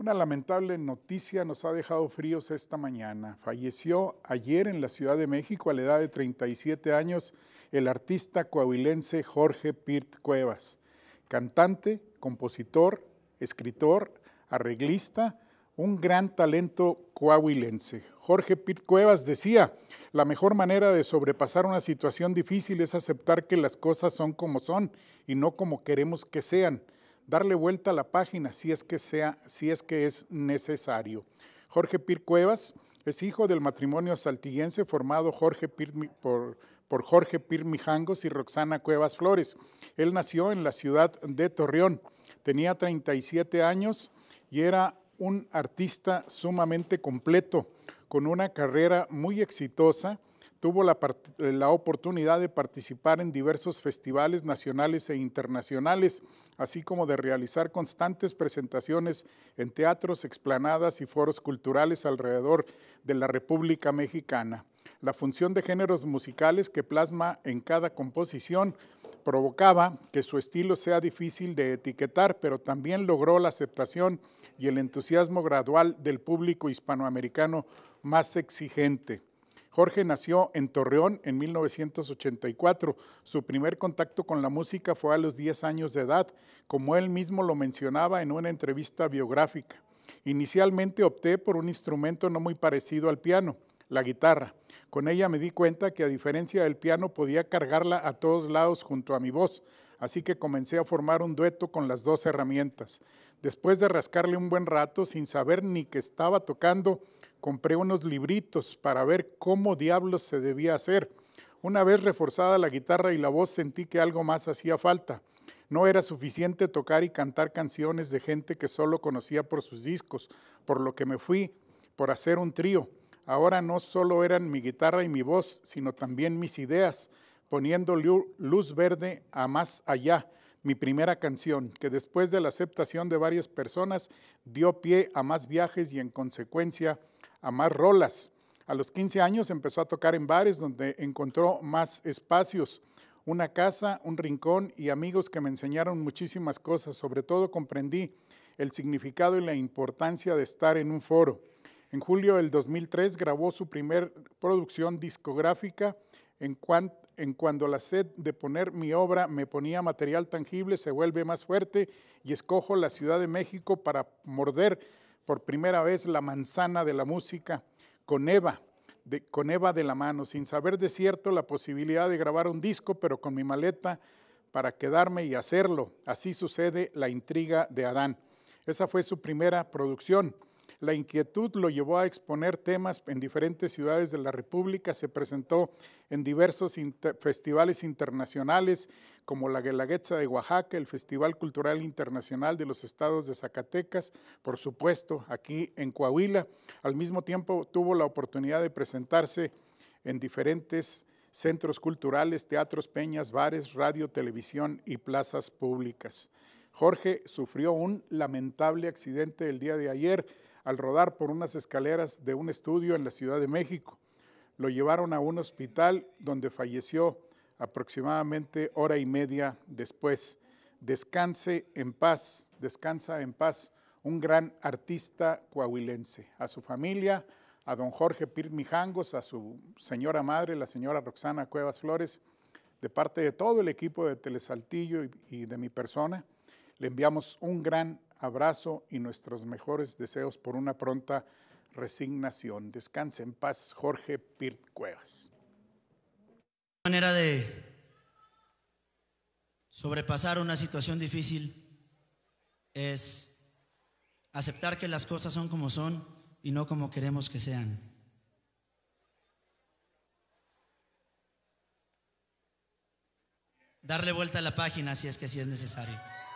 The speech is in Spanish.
Una lamentable noticia nos ha dejado fríos esta mañana. Falleció ayer en la Ciudad de México a la edad de 37 años el artista coahuilense Jorge Pirt Cuevas, cantante, compositor, escritor, arreglista, un gran talento coahuilense. Jorge Pirt Cuevas decía, la mejor manera de sobrepasar una situación difícil es aceptar que las cosas son como son y no como queremos que sean darle vuelta a la página si es que, sea, si es, que es necesario. Jorge Pir Cuevas es hijo del matrimonio saltillense formado por, por Jorge Pir Mijangos y Roxana Cuevas Flores. Él nació en la ciudad de Torreón, tenía 37 años y era un artista sumamente completo, con una carrera muy exitosa tuvo eh, la, oportunidad de participar en diversos festivales nacionales e internacionales, así como de realizar constantes presentaciones en teatros, explanadas y foros culturales alrededor de la República Mexicana. La función de géneros musicales que plasma en cada composición provocaba que su estilo sea difícil de etiquetar, pero también logró la aceptación y el entusiasmo gradual del público hispanoamericano más exigente. Jorge nació en Torreón en 1984. Su primer contacto con la música fue a los 10 años de edad, como él mismo lo mencionaba en una entrevista biográfica. Inicialmente opté por un instrumento no muy parecido al piano, la guitarra. Con ella me di cuenta que a diferencia del piano podía cargarla a todos lados junto a mi voz, así que comencé a formar un dueto con las dos herramientas. Después de rascarle un buen rato sin saber ni que estaba tocando, compré unos libritos para ver cómo diablos se debía hacer. Una vez reforzada la guitarra y la voz sentí que algo más hacía falta. No era suficiente tocar y cantar canciones de gente que solo conocía por sus discos, por lo que me fui por hacer un trío. Ahora no solo eran mi guitarra y mi voz, sino también mis ideas, poniendo luz verde a más allá, mi primera canción, que después de la aceptación de varias personas dio pie a más viajes y en consecuencia a más rolas. A los 15 años empezó a tocar en bares donde encontró más espacios, una casa, un rincón y amigos que me enseñaron muchísimas cosas. Sobre todo comprendí el significado y la importancia de estar en un foro. En julio del 2003 grabó su primer producción discográfica en, cuan, en, cuando la sed de poner mi obra me ponía material tangible, se vuelve más fuerte y escojo la Ciudad de México para morder por primera vez la manzana de la música con Eva, de, con Eva de la mano, sin saber de cierto la posibilidad de grabar un disco, pero con mi maleta para quedarme y hacerlo. Así sucede la intriga de Adán. Esa fue su primera producción. La inquietud lo llevó a exponer temas en diferentes ciudades de la República, se presentó en diversos festivales internacionales como la Guelaguetza de Oaxaca, el Festival Cultural Internacional de los Estados de Zacatecas, por supuesto, aquí en Coahuila. Al mismo tiempo tuvo la oportunidad de presentarse en diferentes centros culturales, teatros, peñas, bares, radio, televisión y plazas públicas. Jorge sufrió un lamentable accidente el día de ayer al rodar por unas escaleras de un estudio en la Ciudad de México. Lo llevaron a un hospital donde falleció aproximadamente hora y media después. Descanse en paz, descansa en paz un gran artista coahuilense. A su familia, a don Jorge Pir Mijangos, a su señora madre, la señora Roxana Cuevas Flores, de parte de todo el equipo de Telesaltillo y, de mi persona, le enviamos un gran abrazo y nuestros mejores deseos por una pronta resignación. Descanse en paz, Jorge Pirt Cuevas. Manera de sobrepasar una situación difícil es aceptar que las cosas son como son y no como queremos que sean. Darle vuelta a la página si es que sí es necesario.